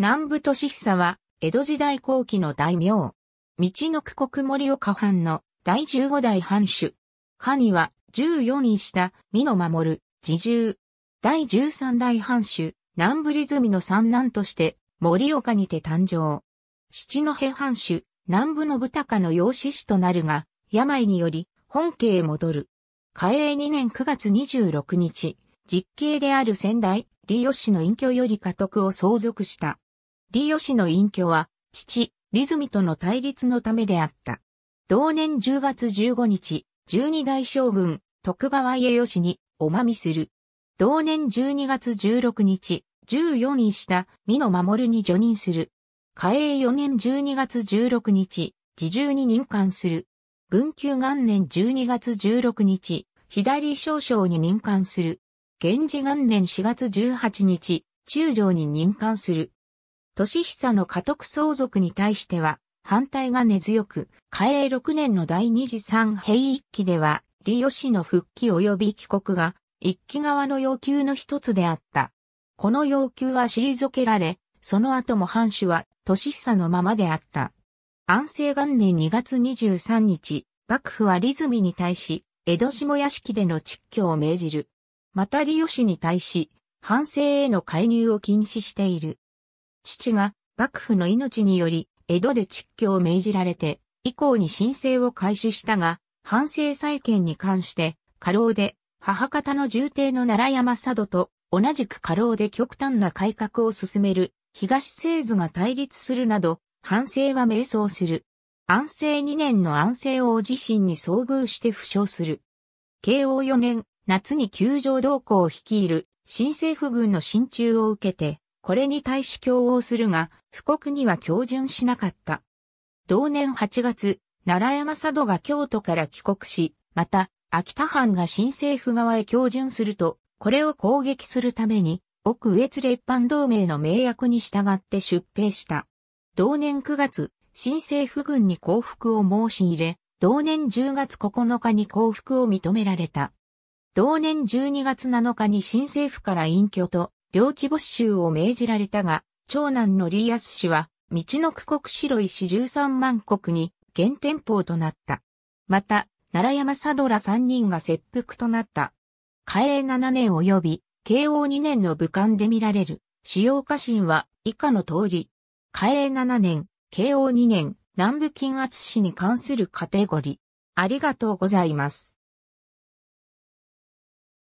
南部俊久は、江戸時代後期の大名。道の区国森岡藩の第15代藩主。下には、14し下、美の守る、自重。第13代藩主、南部リズミの三男として、森岡にて誕生。七戸藩主、南部の豚かの養子子となるが、病により、本家へ戻る。嘉永2年9月26日、実刑である仙台、李義の隠居より家督を相続した。李義の隠居は、父、李ミとの対立のためであった。同年10月15日、十二代将軍、徳川家義に、おまみする。同年12月16日、14位下、美の守に除任する。嘉永4年12月16日、自重に任官する。文久元年12月16日、左少将に任官する。源氏元年4月18日、中将に任官する。年久の家督相続に対しては、反対が根強く、嘉永6年の第二次三平一期では、李義の復帰及び帰国が、一期側の要求の一つであった。この要求は退けられ、その後も藩主は、年久のままであった。安政元年2月23日、幕府はリズミに対し、江戸下屋敷での蟄居を命じる。また利吉に対し、反省への介入を禁止している。父が幕府の命により江戸で蟄居を命じられて、以降に申請を開始したが、反省再建に関して、過労で、母方の重帝の奈良山佐渡と同じく過労で極端な改革を進める東製図が対立するなど、反省は迷走する。安政2年の安政王自身に遭遇して負傷する。慶応4年、夏に球場同行を率いる新政府軍の進駐を受けて、これに対し共応するが、布告には共準しなかった。同年8月、奈良山佐渡が京都から帰国し、また、秋田藩が新政府側へ共準すると、これを攻撃するために、奥上津列藩同盟の名役に従って出兵した。同年9月、新政府軍に降伏を申し入れ、同年10月9日に降伏を認められた。同年12月7日に新政府から隠居と領地没収を命じられたが、長男のリーアス氏は、道の区国白石13万国に原店舗となった。また、奈良山佐ドラ3人が切腹となった。嘉永7年及び、慶応2年の武漢で見られる、主要家臣は以下の通り。嘉永7年、慶応2年、南部金圧氏に関するカテゴリー。ありがとうございます。